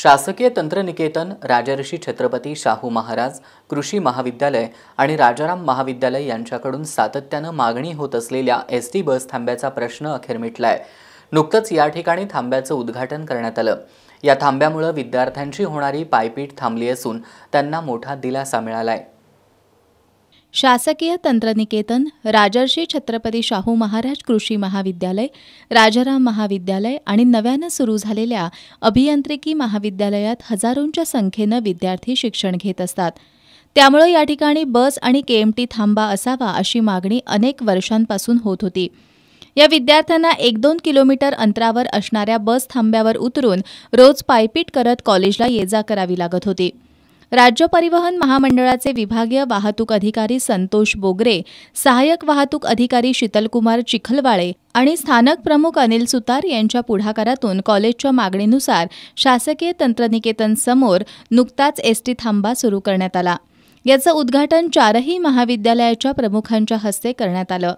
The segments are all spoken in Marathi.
शासकीय तंत्रनिकेतन राजर्षी छत्रपती शाहू महाराज कृषी महाविद्यालय आणि राजाराम महाविद्यालय यांच्याकडून सातत्यानं मागणी होत असलेल्या एस टी बस थांब्याचा प्रश्न अखेर मिटलाय नुकतंच या ठिकाणी थांब्याचं उद्घाटन करण्यात आलं या थांब्यामुळे विद्यार्थ्यांची होणारी पायपीट थांबली असून त्यांना मोठा दिलासा मिळालाय शासकीय तंत्रनिकेतन राजर्षी छत्रपती शाहू महाराज कृषी महाविद्यालय राजाराम महाविद्यालय आणि नव्यानं सुरू झालेल्या अभियांत्रिकी महाविद्यालयात हजारोंच्या संख्येनं विद्यार्थी शिक्षण घेत असतात त्यामुळे या ठिकाणी बस आणि केएमटी थांबा असावा अशी मागणी अनेक वर्षांपासून होत होती या विद्यार्थ्यांना एक दोन किलोमीटर अंतरावर असणाऱ्या बस थांब्यावर उतरून रोज पायपीट करत कॉलेजला ये जा करावी लागत होती राज्य परिवहन महामंडळाचे विभागीय वाहतूक अधिकारी संतोष बोगरे सहाय्यक वाहतूक अधिकारी शीतलकुमार चिखलवाळे आणि स्थानक प्रमुख अनिल सुतार यांच्या पुढाकारातून कॉलेजच्या मागणीनुसार शासकीय तंत्रनिकेतन समोर नुकताच एसटी थांबा सुरू करण्यात आला याचं उद्घाटन चारही महाविद्यालयाच्या प्रमुखांच्या हस्ते करण्यात आलं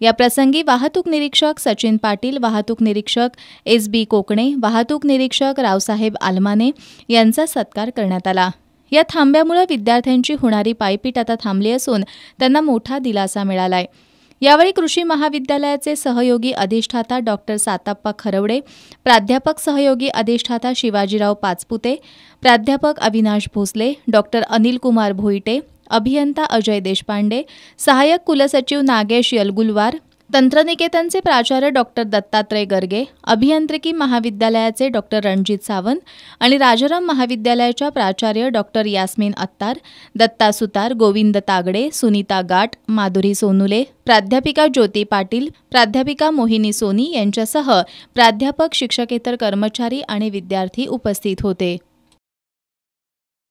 या प्रसंगी वाहतूक निरीक्षक सचिन पाटील वाहतूक निरीक्षक एस बी कोकणे वाहतूक निरीक्षक रावसाहेब आलमाने यांचा सत्कार करण्यात आला या थांब्यामुळे विद्यार्थ्यांची होणारी पायपीट आता थांबली असून त्यांना मोठा दिलासा मिळालाय यावेळी कृषी महाविद्यालयाचे सहयोगी अधिष्ठाता डॉक्टर साताप्पा खरवडे प्राध्यापक सहयोगी अधिष्ठाता शिवाजीराव पाचपुते प्राध्यापक अविनाश भोसले डॉक्टर अनिल कुमार भोईटे अभियंता अजय देशपांडे सहाय्यक कुलसचिव नागेश यलगुलवार तंत्रनिकेतनचे प्राचार्य डॉक्टर दत्तात्रय गर्गे अभियांत्रिकी महाविद्यालयाचे डॉक्टर रणजित सावंत आणि राजाराम महाविद्यालयाच्या प्राचार्य डॉक्टर यास्मिन अत्तार दत्ता सुतार गोविंद तागडे सुनीता गाट माधुरी सोनुले प्राध्यापिका ज्योती पाटील प्राध्यापिका मोहिनी सोनी यांच्यासह प्राध्यापक शिक्षकेतर कर्मचारी आणि विद्यार्थी उपस्थित होते